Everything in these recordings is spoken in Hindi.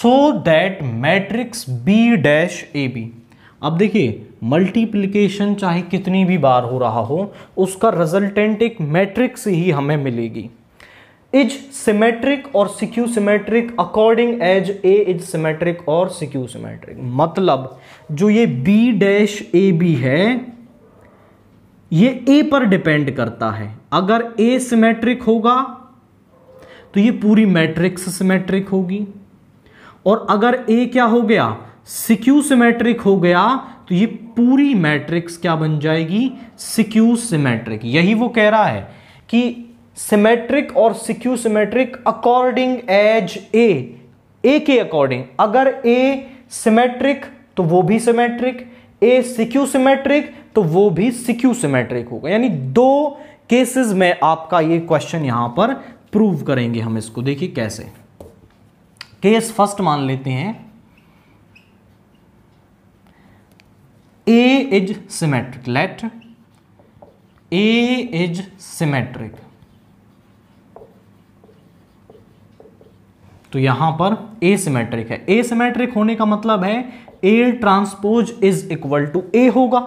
so that matrix B dash A B अब देखिए मल्टीप्लीकेशन चाहे कितनी भी बार हो रहा हो उसका रिजल्टेंट एक मैट्रिक्स ही हमें मिलेगी इज सिमेट्रिक और skew symmetric according as A is symmetric और सिक्यू सिमेट्रिक मतलब जो ये बी डैश ए बी है ये ए पर डिपेंड करता है अगर ए सिमेट्रिक होगा तो ये पूरी मैट्रिक्स सिमेट्रिक होगी और अगर ए क्या हो गया सिक्यू सिमेट्रिक हो गया तो ये पूरी मैट्रिक्स क्या बन जाएगी सिक्यू सिमेट्रिक यही वो कह रहा है कि सिमेट्रिक और skew symmetric according as A A के अकॉर्डिंग अगर ए सिमेट्रिक तो वो भी सिमेट्रिक ए सिक्यू सिमेट्रिक तो वो भी सिक्यू सिमेट्रिक होगा यानी दो केसेस में आपका ये क्वेश्चन यहां पर प्रूव करेंगे हम इसको देखिए कैसे केस फर्स्ट मान लेते हैं A is symmetric let A is symmetric तो यहां पर ए सिमेट्रिक है ए सिमेट्रिक होने का मतलब है A transpose is equal to A होगा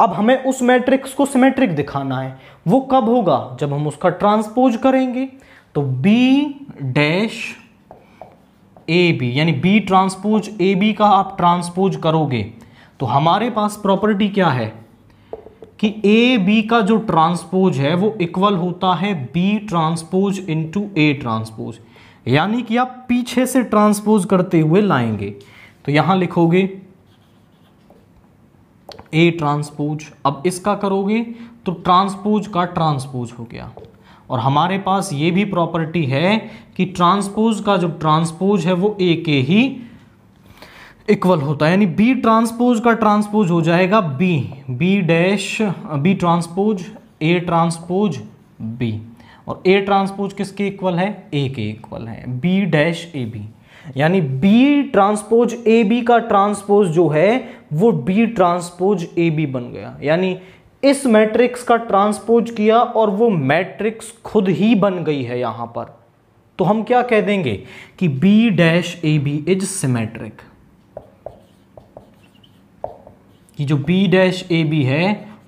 अब हमें उस मैट्रिक्स को सिमेट्रिक दिखाना है वो कब होगा जब हम उसका ट्रांसपोज करेंगे तो बी डैश ए बी यानी बी ट्रांसपोज ए बी का आप ट्रांसपोज करोगे तो हमारे पास प्रॉपर्टी क्या है कि ए बी का जो ट्रांसपोज है वो इक्वल होता है B transpose into A transpose यानी कि आप पीछे से ट्रांसपोज करते हुए लाएंगे तो यहां लिखोगे ए ट्रांसपोज अब इसका करोगे तो ट्रांसपोज का ट्रांसपोज हो गया और हमारे पास ये भी प्रॉपर्टी है कि ट्रांसपोज का जो ट्रांसपोज है वो ए के ही इक्वल होता है यानी बी ट्रांसपोज का ट्रांसपोज हो जाएगा B B dash B transpose A transpose B और ए ट्रांसपोज किसके इक्वल है ए के इक्वल है बी डैश ए बी यानी बी ट्रांसपोज ए बी का ट्रांसपोज जो है वो बी ट्रांसपोज ए बी बन गया यानी इस मैट्रिक्स का ट्रांसपोज किया और वो मैट्रिक्स खुद ही बन गई है यहां पर तो हम क्या कह देंगे कि B dash A B is symmetric कि जो B डैश ए बी है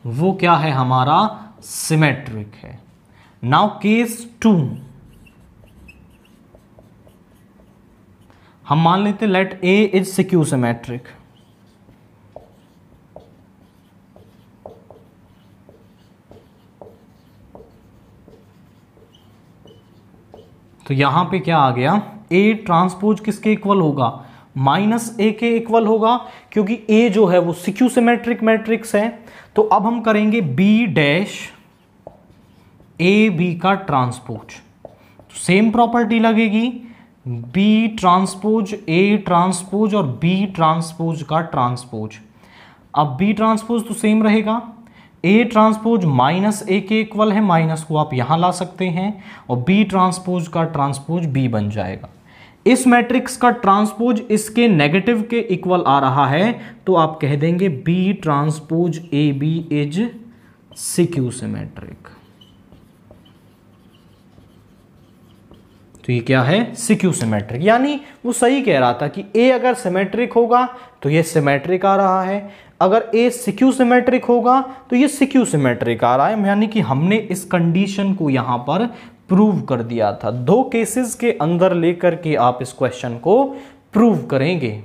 वो क्या है हमारा सिमेट्रिक है नाउ केस टू हम मान लेते let A is skew symmetric तो यहां पे क्या आ गया ए ट्रांसपोज किसके इक्वल होगा माइनस ए के इक्वल होगा क्योंकि ए जो है वो सिक्यू सिमेट्रिक मैट्रिक्स है तो अब हम करेंगे बी डैश ए बी का ट्रांसपोज सेम प्रॉपर्टी लगेगी बी ट्रांसपोज ए ट्रांसपोज और बी ट्रांसपोज का ट्रांसपोज अब बी ट्रांसपोज तो सेम रहेगा ए ट्रांसपोज माइनस ए के इक्वल है माइनस को आप यहां ला सकते हैं और बी ट्रांसपोज का ट्रांसपोज बी बन जाएगा इस मैट्रिक्स का ट्रांसपोज इसके नेगेटिव के इक्वल आ रहा है तो आप कह देंगे B transpose A B is skew symmetric तो ये क्या है सिक्यू सिमेट्रिक यानी वो सही कह रहा था कि ए अगर सिमेट्रिक होगा तो ये सिमेट्रिक आ रहा है अगर ए सिक्यू सिमेट्रिक होगा तो ये सिक्यू सिमेट्रिक आ रहा है यानी कि हमने इस कंडीशन को यहाँ पर प्रूव कर दिया था दो केसेस के अंदर लेकर के आप इस क्वेश्चन को प्रूव करेंगे